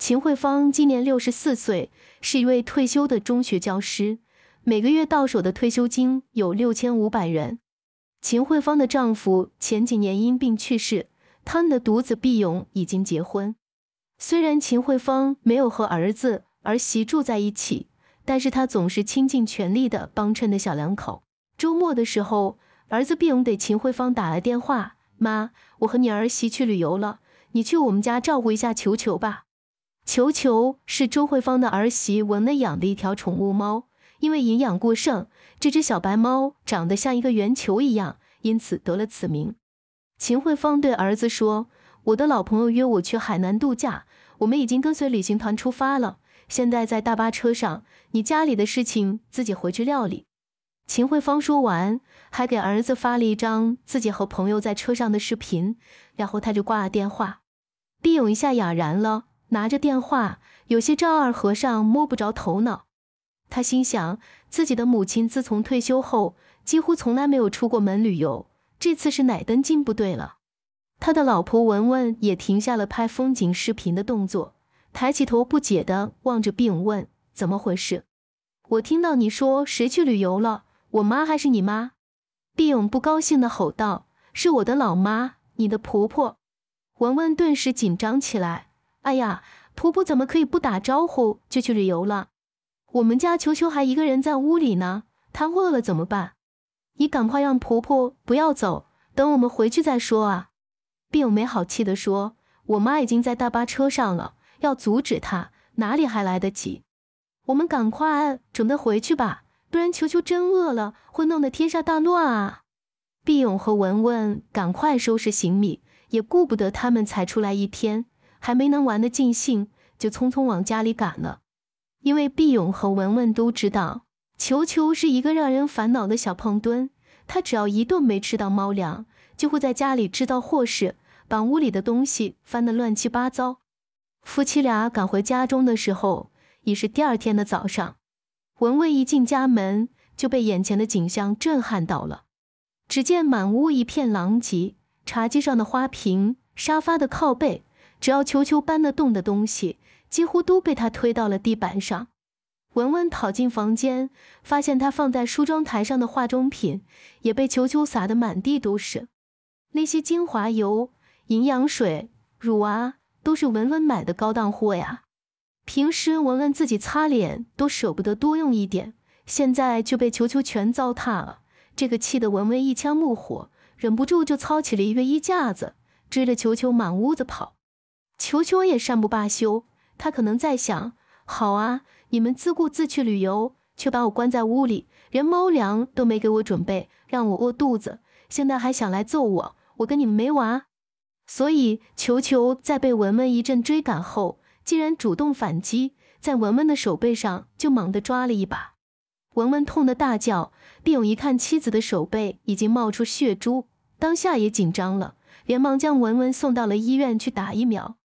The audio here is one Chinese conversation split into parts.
秦慧芳今年六十四岁，是一位退休的中学教师，每个月到手的退休金有六千五百元。秦慧芳的丈夫前几年因病去世，他们的独子毕勇已经结婚。虽然秦慧芳没有和儿子儿媳住在一起，但是她总是倾尽全力的帮衬着小两口。周末的时候，儿子毕勇给秦慧芳打来电话：“妈，我和你儿媳去旅游了，你去我们家照顾一下球球吧。”球球是周慧芳的儿媳文的养的一条宠物猫，因为营养过剩，这只小白猫长得像一个圆球一样，因此得了此名。秦慧芳对儿子说：“我的老朋友约我去海南度假，我们已经跟随旅行团出发了，现在在大巴车上。你家里的事情自己回去料理。”秦慧芳说完，还给儿子发了一张自己和朋友在车上的视频，然后他就挂了电话，利勇一下哑然了。拿着电话，有些丈二和尚摸不着头脑。他心想，自己的母亲自从退休后，几乎从来没有出过门旅游。这次是哪根筋不对了？他的老婆文文也停下了拍风景视频的动作，抬起头不解的望着毕勇问：“怎么回事？我听到你说谁去旅游了？我妈还是你妈？”毕勇不高兴的吼道：“是我的老妈，你的婆婆。”文文顿时紧张起来。哎呀，婆婆怎么可以不打招呼就去旅游了？我们家球球还一个人在屋里呢，他饿了怎么办？你赶快让婆婆不要走，等我们回去再说啊！毕勇没好气地说：“我妈已经在大巴车上了，要阻止她哪里还来得及？我们赶快准备回去吧，不然球球真饿了会弄得天下大乱啊！”毕勇和文文赶快收拾行李，也顾不得他们才出来一天。还没能玩得尽兴，就匆匆往家里赶了。因为毕勇和文文都知道，球球是一个让人烦恼的小胖墩。他只要一顿没吃到猫粮，就会在家里制造祸事，把屋里的东西翻得乱七八糟。夫妻俩赶回家中的时候，已是第二天的早上。文文一进家门，就被眼前的景象震撼到了。只见满屋一片狼藉，茶几上的花瓶、沙发的靠背。只要球球搬得动的东西，几乎都被他推到了地板上。文文跑进房间，发现他放在梳妆台上的化妆品也被球球撒得满地都是。那些精华油、营养水、乳啊，都是文文买的高档货呀。平时文文自己擦脸都舍不得多用一点，现在就被球球全糟蹋了。这个气得文文一腔怒火，忍不住就操起了一个衣架子，追着球球满屋子跑。球球也善不罢休，他可能在想：好啊，你们自顾自去旅游，却把我关在屋里，连猫粮都没给我准备，让我饿肚子，现在还想来揍我，我跟你们没完。所以球球在被文文一阵追赶后，竟然主动反击，在文文的手背上就猛地抓了一把，文文痛得大叫。毕勇一看妻子的手背已经冒出血珠，当下也紧张了，连忙将文文送到了医院去打疫苗。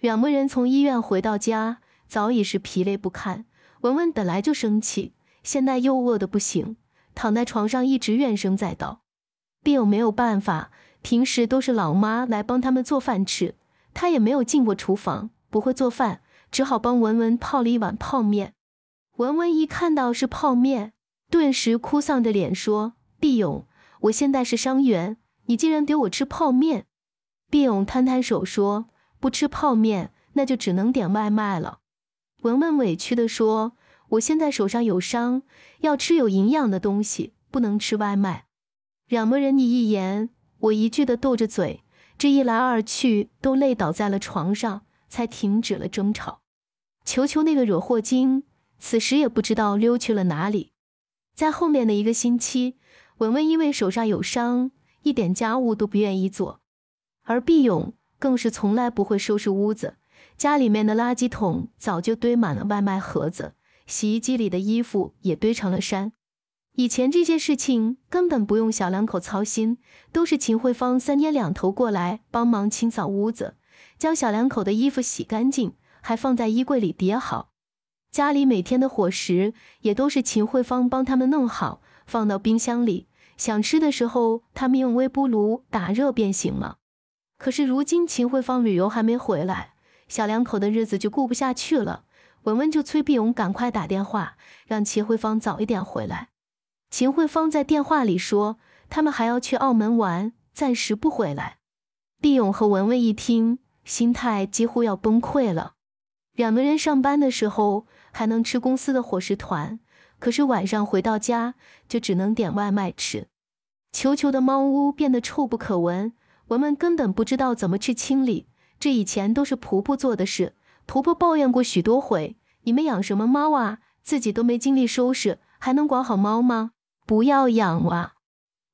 两个人从医院回到家，早已是疲累不堪。文文本来就生气，现在又饿得不行，躺在床上一直怨声载道。毕勇没有办法，平时都是老妈来帮他们做饭吃，他也没有进过厨房，不会做饭，只好帮文文泡了一碗泡面。文文一看到是泡面，顿时哭丧着脸说：“毕勇，我现在是伤员，你竟然给我吃泡面！”毕勇摊摊手说。不吃泡面，那就只能点外卖了。文文委屈地说：“我现在手上有伤，要吃有营养的东西，不能吃外卖。”两个人你一言我一句的斗着嘴，这一来二去都累倒在了床上，才停止了争吵。球球那个惹祸精，此时也不知道溜去了哪里。在后面的一个星期，文文因为手上有伤，一点家务都不愿意做，而毕勇。更是从来不会收拾屋子，家里面的垃圾桶早就堆满了外卖盒子，洗衣机里的衣服也堆成了山。以前这些事情根本不用小两口操心，都是秦慧芳三天两头过来帮忙清扫屋子，将小两口的衣服洗干净，还放在衣柜里叠好。家里每天的伙食也都是秦慧芳帮他们弄好，放到冰箱里，想吃的时候他们用微波炉打热便行了。可是如今秦慧芳旅游还没回来，小两口的日子就过不下去了。文文就催毕勇赶快打电话，让秦慧芳早一点回来。秦慧芳在电话里说，他们还要去澳门玩，暂时不回来。毕勇和文文一听，心态几乎要崩溃了。两个人上班的时候还能吃公司的伙食团，可是晚上回到家就只能点外卖吃。球球的猫屋变得臭不可闻。雯雯根本不知道怎么去清理，这以前都是婆婆做的事。婆婆抱怨过许多回：“你们养什么猫啊？自己都没精力收拾，还能管好猫吗？不要养哇！”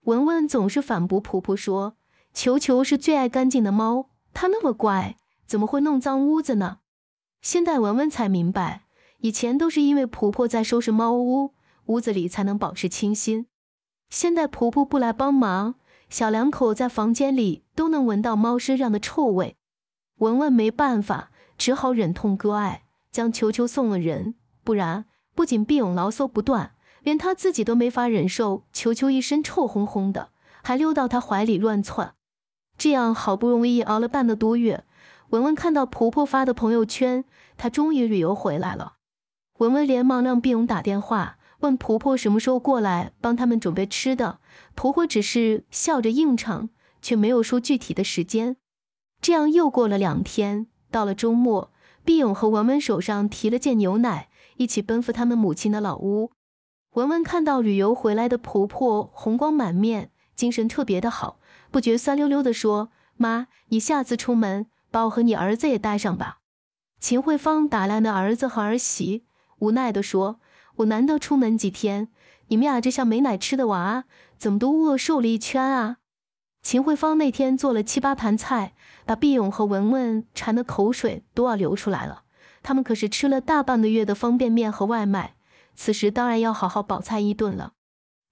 文文总是反驳婆婆说：“球球是最爱干净的猫，它那么乖，怎么会弄脏屋子呢？”现在文文才明白，以前都是因为婆婆在收拾猫屋，屋子里才能保持清新。现在婆婆不来帮忙。小两口在房间里都能闻到猫身上的臭味，文文没办法，只好忍痛割爱，将球球送了人。不然，不仅毕勇牢骚不断，连他自己都没法忍受球球一身臭烘烘的，还溜到他怀里乱窜。这样好不容易熬了半个多月，文文看到婆婆发的朋友圈，她终于旅游回来了。文文连忙让毕勇打电话。问婆婆什么时候过来帮他们准备吃的，婆婆只是笑着应承，却没有说具体的时间。这样又过了两天，到了周末，毕勇和文文手上提了件牛奶，一起奔赴他们母亲的老屋。文文看到旅游回来的婆婆红光满面，精神特别的好，不觉酸溜溜地说：“妈，你下次出门把我和你儿子也带上吧。”秦慧芳打量着儿子和儿媳，无奈地说。我难得出门几天，你们俩这像没奶吃的娃，怎么都饿瘦了一圈啊？秦慧芳那天做了七八盘菜，把毕勇和文文馋的口水都要流出来了。他们可是吃了大半个月的方便面和外卖，此时当然要好好饱餐一顿了。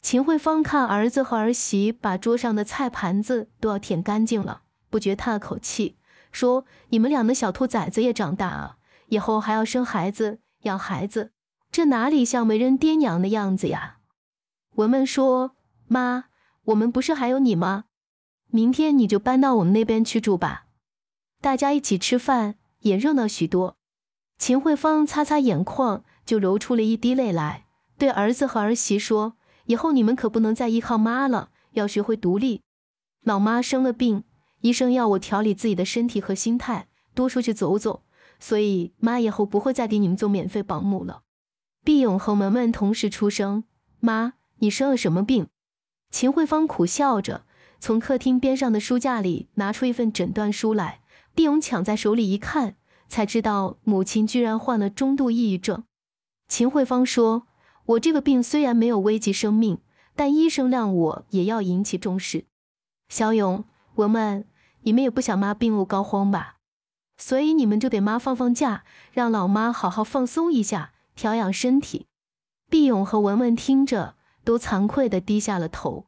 秦慧芳看儿子和儿媳把桌上的菜盘子都要舔干净了，不觉叹了口气，说：“你们俩的小兔崽子也长大啊，以后还要生孩子养孩子。”这哪里像没人爹娘的样子呀？文文说：“妈，我们不是还有你吗？明天你就搬到我们那边去住吧，大家一起吃饭也热闹许多。”秦慧芳擦擦眼眶，就流出了一滴泪来，对儿子和儿媳说：“以后你们可不能再依靠妈了，要学会独立。老妈生了病，医生要我调理自己的身体和心态，多出去走走，所以妈以后不会再给你们做免费保姆了。”毕勇和文文同时出声：“妈，你生了什么病？”秦慧芳苦笑着从客厅边上的书架里拿出一份诊断书来。毕勇抢在手里一看，才知道母亲居然患了中度抑郁症。秦慧芳说：“我这个病虽然没有危及生命，但医生让我也要引起重视。小勇、文文，你们也不想妈病入膏肓吧？所以你们就给妈放放假，让老妈好好放松一下。”调养身体，毕勇和文文听着都惭愧的低下了头。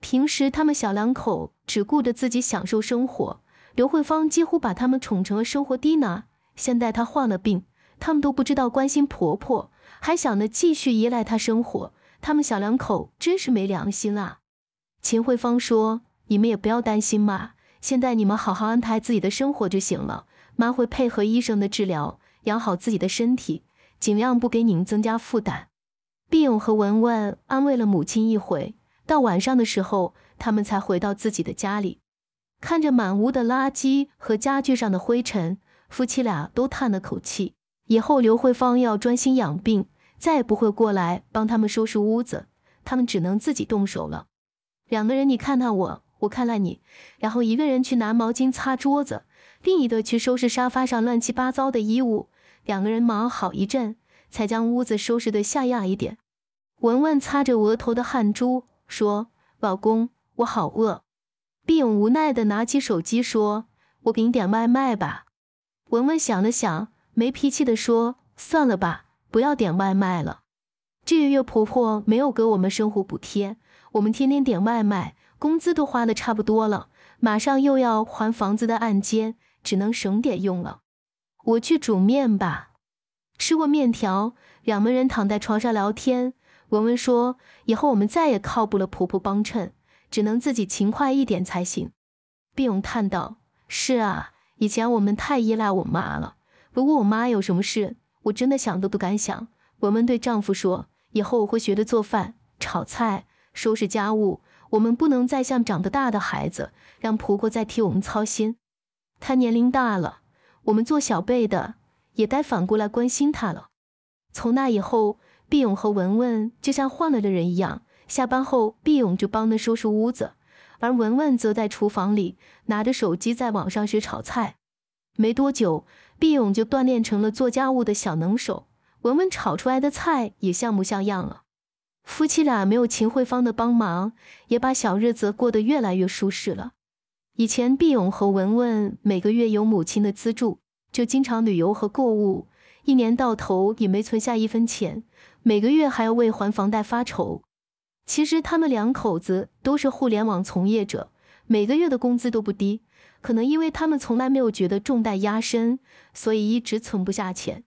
平时他们小两口只顾着自己享受生活，刘慧芳几乎把他们宠成了生活低拿。现在她患了病，他们都不知道关心婆婆，还想着继续依赖她生活。他们小两口真是没良心啊！秦慧芳说：“你们也不要担心嘛，现在你们好好安排自己的生活就行了。妈会配合医生的治疗，养好自己的身体。”尽量不给你们增加负担。毕勇和文文安慰了母亲一回，到晚上的时候，他们才回到自己的家里。看着满屋的垃圾和家具上的灰尘，夫妻俩都叹了口气。以后刘慧芳要专心养病，再也不会过来帮他们收拾屋子，他们只能自己动手了。两个人，你看看我，我看看你，然后一个人去拿毛巾擦桌子，另一个去收拾沙发上乱七八糟的衣物。两个人忙好一阵，才将屋子收拾得下压一点。文文擦着额头的汗珠，说：“老公，我好饿。”毕勇无奈的拿起手机，说：“我给你点外卖吧。”文文想了想，没脾气的说：“算了吧，不要点外卖了。这个月婆婆没有给我们生活补贴，我们天天点外卖，工资都花的差不多了，马上又要还房子的按揭，只能省点用了。”我去煮面吧。吃过面条，两门人躺在床上聊天。文文说：“以后我们再也靠不了婆婆帮衬，只能自己勤快一点才行。”毕勇叹道：“是啊，以前我们太依赖我妈了。如果我妈有什么事，我真的想都不敢想。”文文对丈夫说：“以后我会学着做饭、炒菜、收拾家务。我们不能再像长得大的孩子，让婆婆再替我们操心。她年龄大了。”我们做小辈的也该反过来关心他了。从那以后，毕勇和文文就像换了个人一样。下班后，毕勇就帮着收拾屋子，而文文则在厨房里拿着手机在网上学炒菜。没多久，毕勇就锻炼成了做家务的小能手，文文炒出来的菜也像模像样了。夫妻俩没有秦慧芳的帮忙，也把小日子过得越来越舒适了。以前，毕勇和文文每个月有母亲的资助，就经常旅游和购物，一年到头也没存下一分钱，每个月还要为还房贷发愁。其实，他们两口子都是互联网从业者，每个月的工资都不低，可能因为他们从来没有觉得重担压身，所以一直存不下钱。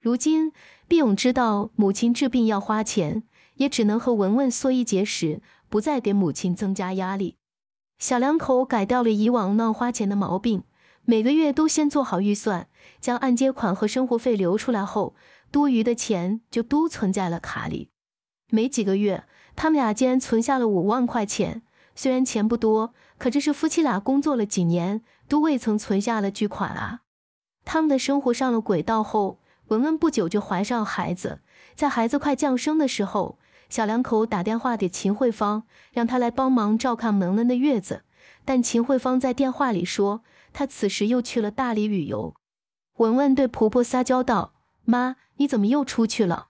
如今，毕勇知道母亲治病要花钱，也只能和文文缩衣节食，不再给母亲增加压力。小两口改掉了以往乱花钱的毛病，每个月都先做好预算，将按揭款和生活费留出来后，多余的钱就都存在了卡里。没几个月，他们俩竟然存下了五万块钱。虽然钱不多，可这是夫妻俩工作了几年都未曾存下的巨款啊！他们的生活上了轨道后，文文不久就怀上孩子，在孩子快降生的时候。小两口打电话给秦慧芳，让她来帮忙照看萌文的月子。但秦慧芳在电话里说，她此时又去了大理旅游。文文对婆婆撒娇道：“妈，你怎么又出去了？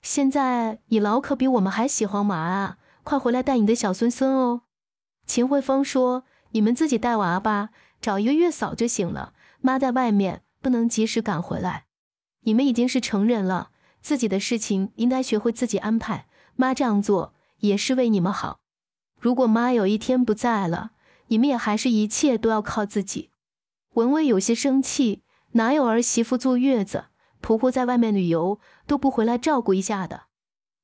现在你老可比我们还喜欢娃啊！快回来带你的小孙孙哦。”秦慧芳说：“你们自己带娃吧，找一个月嫂就行了。妈在外面不能及时赶回来，你们已经是成人了，自己的事情应该学会自己安排。”妈这样做也是为你们好。如果妈有一天不在了，你们也还是一切都要靠自己。文文有些生气，哪有儿媳妇坐月子，婆婆在外面旅游都不回来照顾一下的？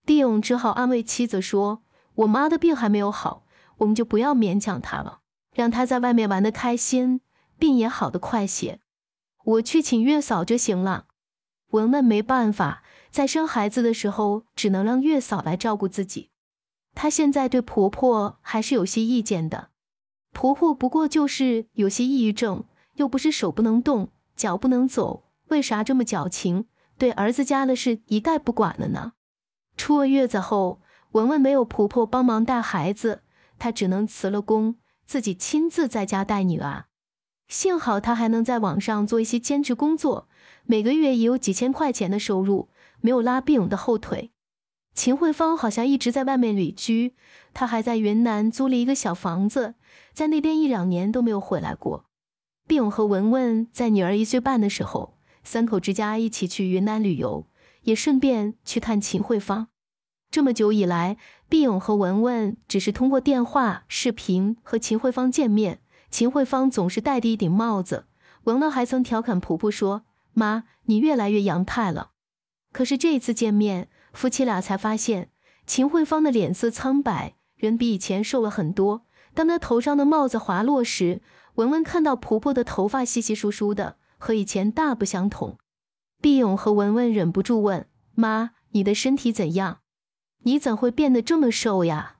李勇只好安慰妻子说：“我妈的病还没有好，我们就不要勉强她了，让她在外面玩得开心，病也好得快些。我去请月嫂就行了。”文文没办法。在生孩子的时候，只能让月嫂来照顾自己。她现在对婆婆还是有些意见的。婆婆不过就是有些抑郁症，又不是手不能动、脚不能走，为啥这么矫情？对儿子家的事一概不管了呢？出了月子后，文文没有婆婆帮忙带孩子，她只能辞了工，自己亲自在家带女儿。幸好她还能在网上做一些兼职工作，每个月也有几千块钱的收入。没有拉毕勇的后腿，秦慧芳好像一直在外面旅居。她还在云南租了一个小房子，在那边一两年都没有回来过。毕勇和文文在女儿一岁半的时候，三口之家一起去云南旅游，也顺便去探秦慧芳。这么久以来，毕勇和文文只是通过电话、视频和秦慧芳见面。秦慧芳总是戴着一顶帽子。文文还曾调侃婆婆说：“妈，你越来越洋派了。”可是这一次见面，夫妻俩才发现秦慧芳的脸色苍白，人比以前瘦了很多。当她头上的帽子滑落时，文文看到婆婆的头发稀稀疏疏的，和以前大不相同。毕勇和文文忍不住问：“妈，你的身体怎样？你怎会变得这么瘦呀？”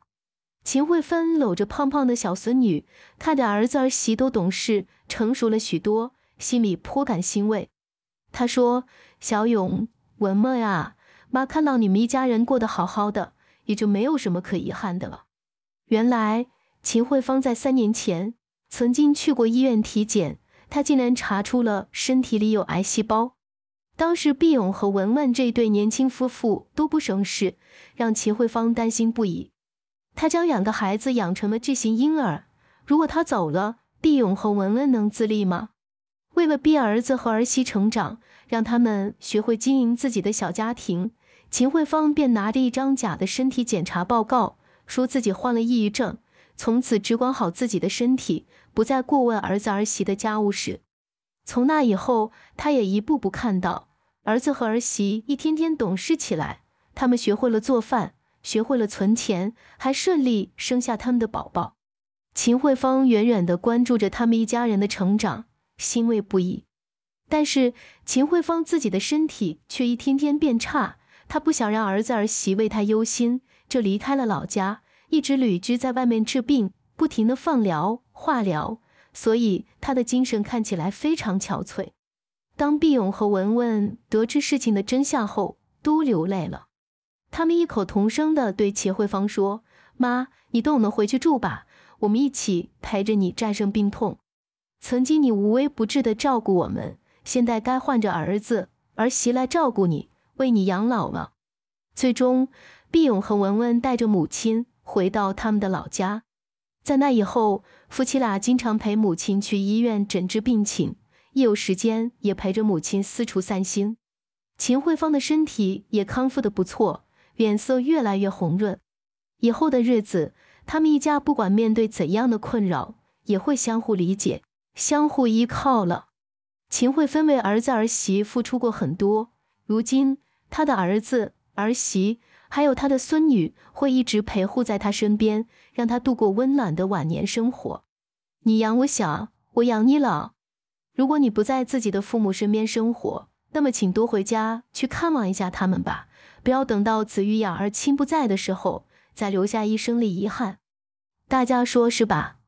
秦慧芬搂着胖胖的小孙女，看着儿子儿媳都懂事成熟了许多，心里颇感欣慰。她说：“小勇。”文雯呀，妈看到你们一家人过得好好的，也就没有什么可遗憾的了。原来秦慧芳在三年前曾经去过医院体检，她竟然查出了身体里有癌细胞。当时毕勇和文文这对年轻夫妇都不省事，让秦慧芳担心不已。她将两个孩子养成了巨型婴儿，如果她走了，毕勇和文文能自立吗？为了逼儿子和儿媳成长，让他们学会经营自己的小家庭，秦慧芳便拿着一张假的身体检查报告，说自己患了抑郁症，从此只管好自己的身体，不再过问儿子儿媳的家务事。从那以后，她也一步步看到儿子和儿媳一天天懂事起来。他们学会了做饭，学会了存钱，还顺利生下他们的宝宝。秦慧芳远远地关注着他们一家人的成长。欣慰不已，但是秦慧芳自己的身体却一天天变差，她不想让儿子儿媳为她忧心，就离开了老家，一直旅居在外面治病，不停的放疗、化疗，所以她的精神看起来非常憔悴。当毕勇和文文得知事情的真相后，都流泪了。他们异口同声的对秦慧芳说：“妈，你跟我们回去住吧，我们一起陪着你战胜病痛。”曾经你无微不至的照顾我们，现在该换着儿子儿媳来照顾你，为你养老了。最终，毕勇和文文带着母亲回到他们的老家。在那以后，夫妻俩经常陪母亲去医院诊治病情，一有时间也陪着母亲四处散心。秦慧芳的身体也康复的不错，脸色越来越红润。以后的日子，他们一家不管面对怎样的困扰，也会相互理解。相互依靠了。秦慧分为儿子儿媳付出过很多，如今她的儿子儿媳还有她的孙女会一直陪护在她身边，让她度过温暖的晚年生活。你养我小，我养你老。如果你不在自己的父母身边生活，那么请多回家去看望一下他们吧，不要等到子欲养而亲不在的时候，再留下一生的遗憾。大家说是吧？